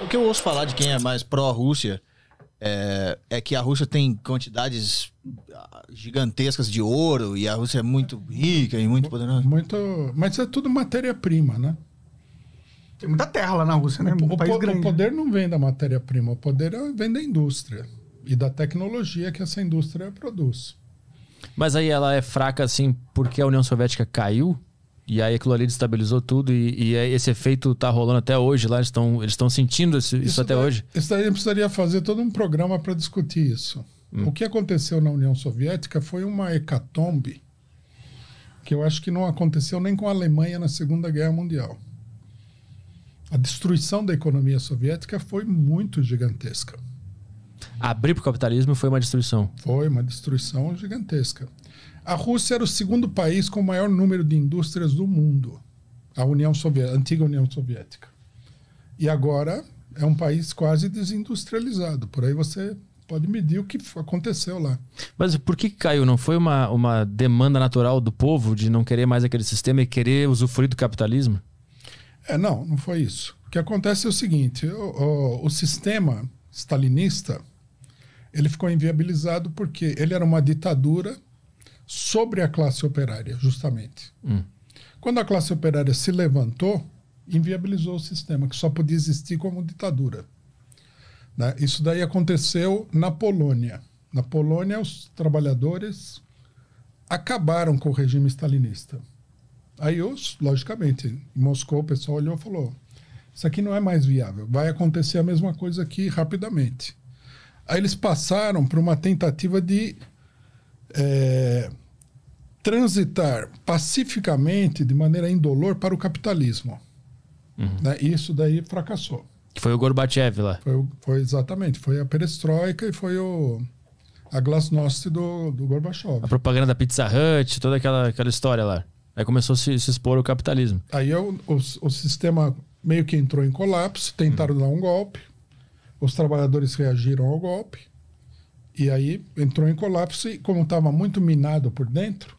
O que eu ouço falar de quem é mais pró-Rússia é, é, que a Rússia tem quantidades ah, gigantescas de ouro e a Rússia é muito rica e muito poderosa. Muito, mas é tudo matéria-prima, né? Tem muita terra lá na Rússia, né? Um o, país po grande. o né? poder não vem da matéria-prima, o poder é, vem da indústria e da tecnologia que essa indústria produz. Mas aí ela é fraca assim porque a União Soviética caiu? E aí aquilo ali destabilizou tudo e, e é, esse efeito tá rolando até hoje lá, eles estão eles sentindo isso, isso, isso até daí, hoje. Isso daí precisaria fazer todo um programa para discutir isso. Hum. O que aconteceu na União Soviética foi uma hecatombe que eu acho que não aconteceu nem com a Alemanha na Segunda Guerra Mundial. A destruição da economia soviética foi muito gigantesca abrir para o capitalismo foi uma destruição. Foi uma destruição gigantesca. A Rússia era o segundo país com o maior número de indústrias do mundo, a União Soviética, a antiga União Soviética. E agora é um país quase desindustrializado. Por aí você pode medir o que aconteceu lá. Mas por que caiu? Não foi uma, uma demanda natural do povo de não querer mais aquele sistema e querer usufruir do capitalismo? É, não, não foi isso. O que acontece é o seguinte: o, o, o sistema stalinista ele ficou inviabilizado porque ele era uma ditadura sobre a classe operária, justamente. Hum. Quando a classe operária se levantou, inviabilizou o sistema, que só podia existir como ditadura. Né? Isso daí aconteceu na Polônia. Na Polônia, os trabalhadores acabaram com o regime stalinista. Aí, os, logicamente, em Moscou, o pessoal olhou e falou: Isso aqui não é mais viável. Vai acontecer a mesma coisa aqui rapidamente. Aí eles passaram para uma tentativa de é, transitar pacificamente, de maneira indolor, para o capitalismo. Uhum. Né? isso daí fracassou. Que foi o Gorbachev lá. Foi, foi, exatamente, foi a perestroika e foi o, a glasnost do, do Gorbachev. A propaganda da Pizza Hut, toda aquela, aquela história lá. Aí começou a se, se expor o capitalismo. Aí é o, o, o sistema meio que entrou em colapso, tentaram uhum. dar um golpe os trabalhadores reagiram ao golpe e aí entrou em colapso e como estava muito minado por dentro,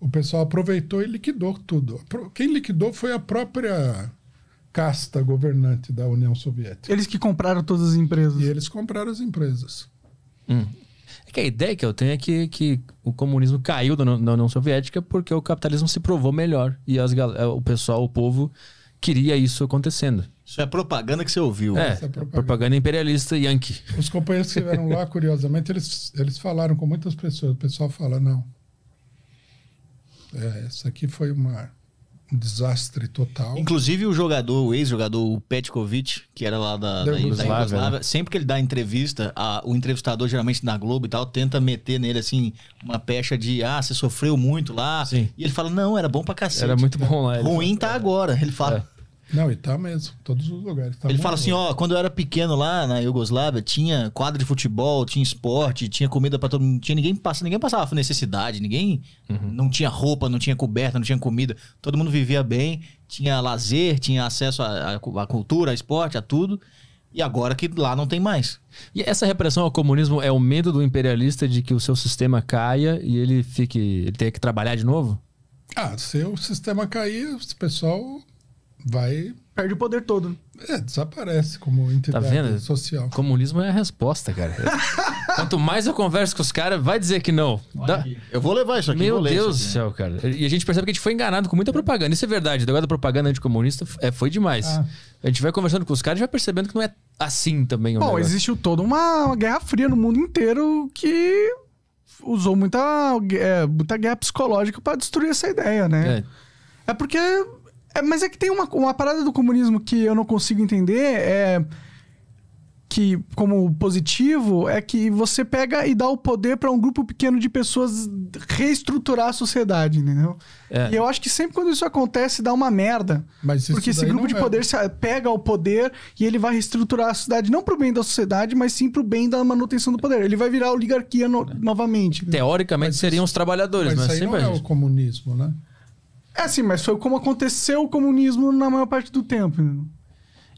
o pessoal aproveitou e liquidou tudo. Quem liquidou foi a própria casta governante da União Soviética. Eles que compraram todas as empresas. E eles compraram as empresas. Hum. É que a ideia que eu tenho é que, que o comunismo caiu da, União Soviética porque o capitalismo se provou melhor e as, o pessoal, o povo queria isso acontecendo. Isso é propaganda que você ouviu. É, é, propaganda. propaganda. imperialista yankee. Os companheiros que estiveram lá, curiosamente, eles, eles falaram com muitas pessoas. O pessoal fala, não. É, essa aqui foi uma, um desastre total. Inclusive o jogador, o ex-jogador Petkovic, que era lá da, da, da Yugoslávia, né? sempre que ele dá entrevista, a, o entrevistador, geralmente na Globo e tal, tenta meter nele, assim, uma pecha de, ah, você sofreu muito lá. Sim. E ele fala, não, era bom pra cacete. Era muito bom lá. Ruim tá agora. Ele fala... É. Não, e tá mesmo, todos os lugares. Tá ele fala assim, ó, quando eu era pequeno lá na Iugoslávia, tinha quadra de futebol, tinha esporte, tinha comida para todo mundo, tinha ninguém passava, ninguém passava necessidade, ninguém uhum. não tinha roupa, não tinha coberta, não tinha comida, todo mundo vivia bem, tinha lazer, tinha acesso à, à cultura, a esporte, a tudo. E agora que lá não tem mais. E essa repressão ao comunismo é o medo do imperialista de que o seu sistema caia e ele fique, ele tenha que trabalhar de novo? Ah, se o sistema cair, o pessoal vai. Perde o poder todo. É, desaparece como entidade tá social. Comunismo é a resposta, cara. Quanto mais eu converso com os caras, vai dizer que não. Dá... Eu vou levar isso aqui. Meu Deus do céu, cara. E a gente percebe que a gente foi enganado com muita propaganda. Isso é verdade. O negócio da propaganda anticomunista é, foi demais. Ah. A gente vai conversando com os caras e vai percebendo que não é assim também. Bom, negócio. existiu toda uma, uma guerra fria no mundo inteiro que usou muita, é, muita guerra psicológica para destruir essa ideia, né? É, é porque é, mas é que tem uma, uma parada do comunismo que eu não consigo entender, é que como positivo é que você pega e dá o poder para um grupo pequeno de pessoas reestruturar a sociedade, entendeu? É. E eu acho que sempre quando isso acontece dá uma merda. porque esse grupo de é. poder pega o poder e ele vai reestruturar a sociedade não pro bem da sociedade, mas sim pro bem da manutenção do poder. Ele vai virar oligarquia no, é. novamente. Teoricamente mas seriam isso, os trabalhadores, mas, mas sempre não é o comunismo, né? É assim, mas foi como aconteceu o comunismo na maior parte do tempo.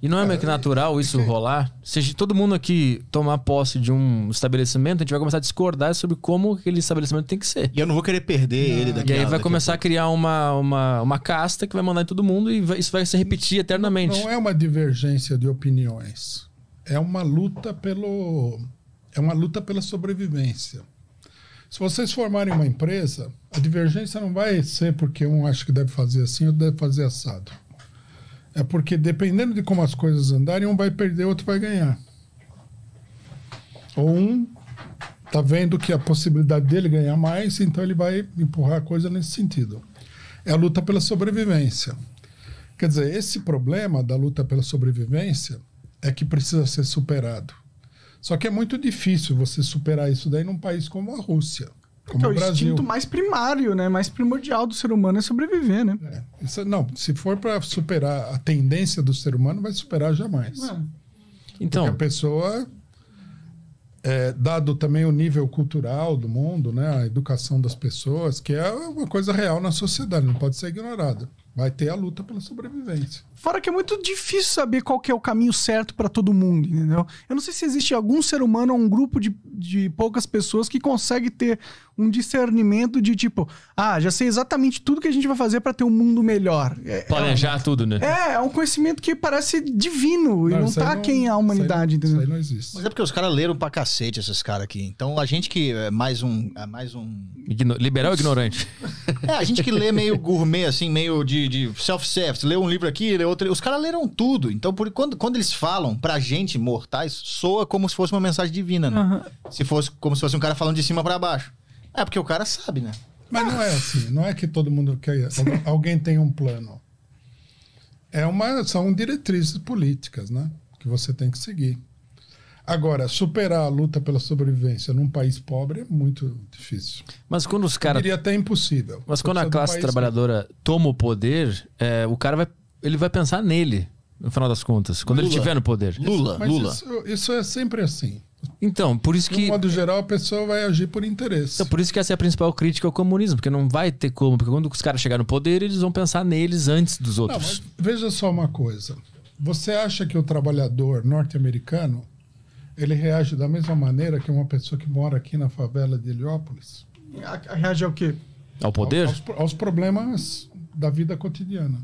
E não é meio que natural é, isso é. rolar? Se todo mundo aqui tomar posse de um estabelecimento, a gente vai começar a discordar sobre como aquele estabelecimento tem que ser. E eu não vou querer perder não. ele daqui E aí vai começar a, a criar uma, uma, uma casta que vai mandar em todo mundo e vai, isso vai se repetir eternamente. Não é uma divergência de opiniões. É uma luta pelo. É uma luta pela sobrevivência. Se vocês formarem uma empresa, a divergência não vai ser porque um acha que deve fazer assim, outro deve fazer assado. É porque dependendo de como as coisas andarem, um vai perder, outro vai ganhar. Ou um tá vendo que a possibilidade dele ganhar mais, então ele vai empurrar a coisa nesse sentido. É a luta pela sobrevivência. Quer dizer, esse problema da luta pela sobrevivência é que precisa ser superado. Só que é muito difícil você superar isso daí num país como a Rússia. Como é, o Brasil. instinto mais primário, né? Mais primordial do ser humano é sobreviver, né? É. Isso, não, se for para superar a tendência do ser humano, vai superar jamais. É. Então. Porque a pessoa, é, dado também o nível cultural do mundo, né? A educação das pessoas, que é uma coisa real na sociedade, não pode ser ignorada. Vai ter a luta pela sobrevivência. Fora que é muito difícil saber qual que é o caminho certo para todo mundo, entendeu? Eu não sei se existe algum ser humano ou um grupo de, de poucas pessoas que consegue ter um discernimento de tipo, ah, já sei exatamente tudo que a gente vai fazer para ter um mundo melhor. É, é Planejar é um, tudo, né? É, é um conhecimento que parece divino não, e não tá não, quem é a humanidade, isso aí, entendeu? Isso aí não existe. Mas é porque os caras leram pra cacete esses caras aqui. Então a gente que é mais um. É mais um... Igno liberal ou ignorante? É, a gente que lê meio gourmet, assim, meio de de, self-service, lê um livro aqui, lê outro. Os caras leram tudo. Então, por, quando, quando eles falam pra gente, mortais, soa como se fosse uma mensagem divina, né? Uhum. Se fosse como se fosse um cara falando de cima para baixo. É porque o cara sabe, né? Mas não é assim, não é que todo mundo quer. Alguém tem um plano. É uma, são diretrizes políticas, né? Que você tem que seguir. Agora, superar a luta pela sobrevivência num país pobre é muito difícil. Mas quando os caras. Seria até impossível. Mas quando a classe né? trabalhadora que... toma o poder, é, o cara vai, ele vai pensar nele, no final das contas, quando Lula. ele estiver no poder. Lula, Mas Lula. Isso, isso, é sempre assim. Então, por isso que. De um modo geral, a pessoa vai agir por interesse. Então, por isso que essa é a principal crítica ao comunismo, porque não vai ter como, porque quando os caras chegarem no poder, eles vão pensar neles antes dos outros. Não, veja só uma coisa. Você acha que o trabalhador norte-americano ele reage da mesma maneira que uma pessoa que mora aqui na favela de Heliópolis. A, reage ao quê? Ao poder? Aos, aos, problemas da vida cotidiana.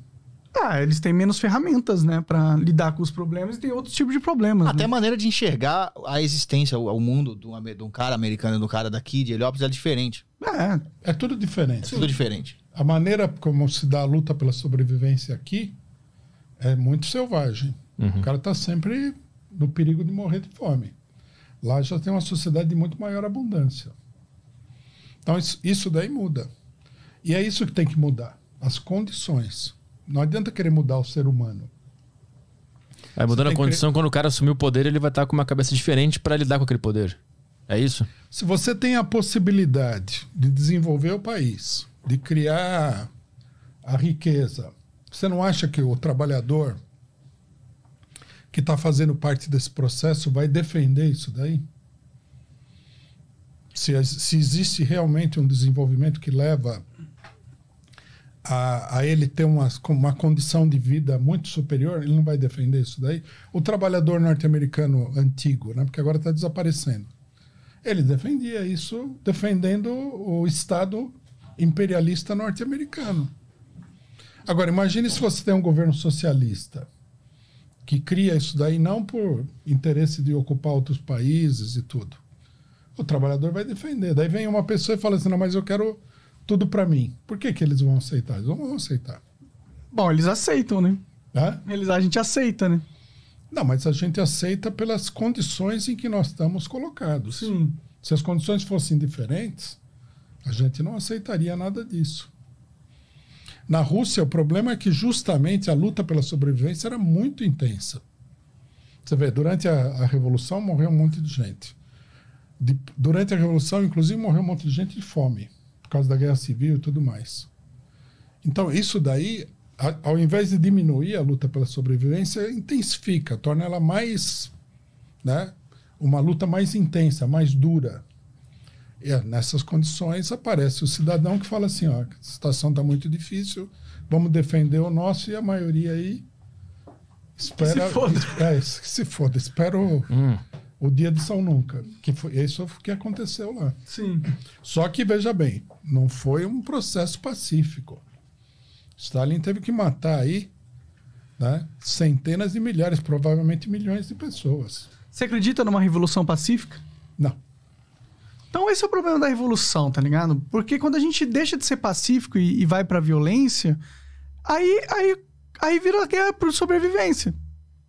Ah, eles têm menos ferramentas, né, para lidar com os problemas e tem outros tipos de problemas. Até né? a maneira de enxergar a existência, o, o mundo de um, de um, cara americano e do cara daqui de Heliópolis é diferente. É, é tudo diferente. É tudo diferente. A maneira como se dá a luta pela sobrevivência aqui é muito selvagem. Uhum. O cara tá sempre no perigo de morrer de fome. Lá já tem uma sociedade de muito maior abundância. Então, isso, isso daí muda. E é isso que tem que mudar: as condições. Não adianta querer mudar o ser humano. Vai mudando a condição, que... quando o cara assumir o poder, ele vai estar com uma cabeça diferente para lidar com aquele poder. É isso? Se você tem a possibilidade de desenvolver o país, de criar a riqueza, você não acha que o trabalhador que está fazendo parte desse processo vai defender isso daí? Se, se existe realmente um desenvolvimento que leva a, a, ele ter uma, uma condição de vida muito superior, ele não vai defender isso daí. O trabalhador norte-americano antigo, né, porque agora está desaparecendo, ele defendia isso defendendo o Estado imperialista norte-americano. Agora, imagine se você tem um governo socialista que cria isso daí não por interesse de ocupar outros países e tudo. O trabalhador vai defender. Daí vem uma pessoa e fala assim: não, mas eu quero tudo para mim. Por que, que eles vão aceitar? Eles vão aceitar. Bom, eles aceitam, né? Eles, a gente aceita, né? Não, mas a gente aceita pelas condições em que nós estamos colocados. Sim. Se as condições fossem diferentes, a gente não aceitaria nada disso. Na Rússia, o problema é que justamente a luta pela sobrevivência era muito intensa. Você vê, durante a, a Revolução morreu um monte de gente. De, durante a Revolução, inclusive, morreu um monte de gente de fome, por causa da guerra civil e tudo mais. Então, isso daí, a, ao invés de diminuir a luta pela sobrevivência, intensifica, torna ela mais. Né, uma luta mais intensa, mais dura. E, nessas condições aparece o cidadão que fala assim, ó, a situação está muito difícil, vamos defender o nosso e a maioria aí espera se foda, é, espera, se foda, espera o, hum. o dia de São Nunca. Que foi é isso que aconteceu lá. Sim. Só que veja bem, não foi um processo pacífico. Stalin teve que matar aí né, centenas de milhares, provavelmente milhões de pessoas. Você acredita numa revolução pacífica? Não. Então esse é o problema da revolução, tá ligado? Porque quando a gente deixa de ser pacífico e, e vai pra violência, aí, aí, aí vira a guerra por sobrevivência.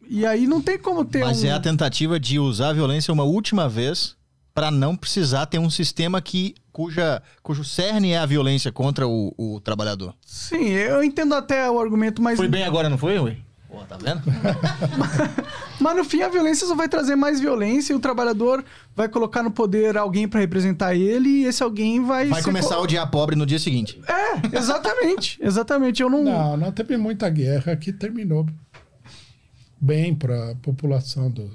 E aí não tem como ter Mas um... é a tentativa de usar a violência uma última vez para não precisar ter um sistema que cuja, cujo cerne é a violência contra o, o trabalhador. Sim, eu entendo até o argumento, mas... Foi bem agora, não foi, Rui? Porra, tá vendo? Mas no fim a violência só vai trazer mais violência e o trabalhador vai colocar no poder alguém para representar ele e esse alguém vai. Vai começar co... a odiar pobre no dia seguinte. É, exatamente. exatamente. Eu não. Não, não teve muita guerra que terminou bem para a população do,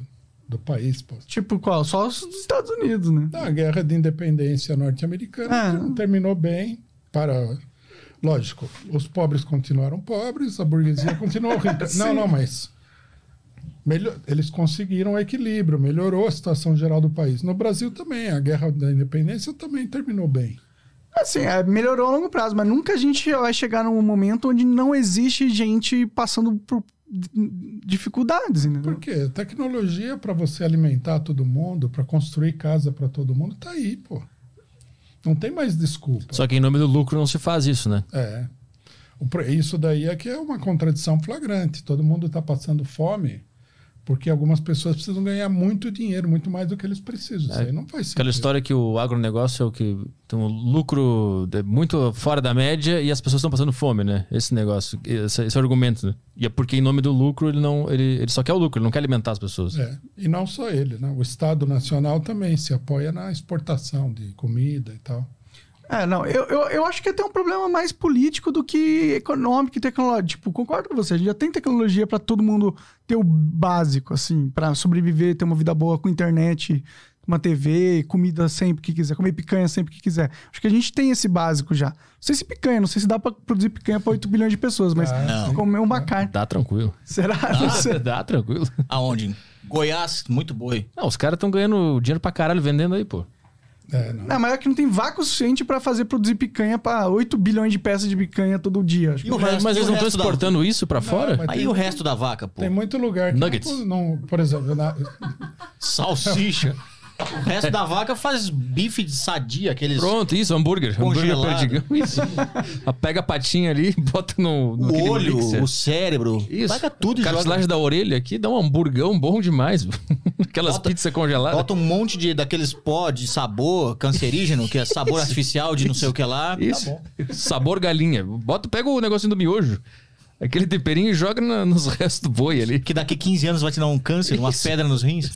do país. Pô. Tipo qual? Só os Estados Unidos, né? Não, a guerra de independência norte-americana ah. terminou bem para Lógico, os pobres continuaram pobres, a burguesia continuou rica. não, não, mas melhor, eles conseguiram o equilíbrio, melhorou a situação geral do país. No Brasil também, a guerra da independência também terminou bem. Assim, é, melhorou a longo prazo, mas nunca a gente vai chegar num momento onde não existe gente passando por dificuldades, entendeu? quê? tecnologia para você alimentar todo mundo, para construir casa para todo mundo, tá aí, pô. Não tem mais desculpa. Só que em nome do lucro não se faz isso, né? É. Isso daí é que é uma contradição flagrante. Todo mundo está passando fome porque algumas pessoas precisam ganhar muito dinheiro, muito mais do que eles precisam. É, Isso aí não faz sentido. Aquela história que o agronegócio é o que tem um lucro muito fora da média e as pessoas estão passando fome, né? Esse negócio, esse, esse argumento. Né? E é porque em nome do lucro ele não ele, ele só quer o lucro, ele não quer alimentar as pessoas. É, e não só ele, né? O Estado Nacional também se apoia na exportação de comida e tal. É, não, eu, eu, eu, acho que é até um problema mais político do que econômico e tecnológico. Tipo, concordo com você, a gente já tem tecnologia para todo mundo ter o básico, assim, para sobreviver, ter uma vida boa com internet, uma TV, comida sempre que quiser, comer picanha sempre que quiser. Acho que a gente tem esse básico já. Não sei se picanha, não sei se dá para produzir picanha para 8 bilhões de pessoas, mas ah, comer uma carne. Dá tranquilo. Será? Dá, dá tranquilo. Aonde? Goiás, muito boi. Não, os caras estão ganhando dinheiro pra caralho vendendo aí, pô. É, não. não. mas é que não tem vácuo suficiente para fazer produzir picanha para 8 bilhões de peças de picanha todo dia. Acho. O é. resto, mas eles não estão exportando da... isso para fora? Aí tem, o resto da vaca, pô. Tem muito lugar. Nuggets. Não, por exemplo, na... salsicha. O resto da vaca faz bife de sadia, aqueles. Pronto, isso, hambúrguer. Congelado. Hambúrguer perdigão. Isso. Pega a patinha ali, bota no. no o olho, mixer. o cérebro. Isso. Pega tudo, Cartilagem joga. da orelha aqui dá um hambúrguer bom demais. Aquelas pizzas congeladas. Bota um monte de, daqueles pó de sabor cancerígeno, que é sabor artificial de não sei o que lá. Isso. Tá sabor galinha. Bota, pega o negocinho do miojo. Aquele temperinho e joga nos restos do boi ali. Que daqui 15 anos vai te dar um câncer, isso. uma pedra nos rins.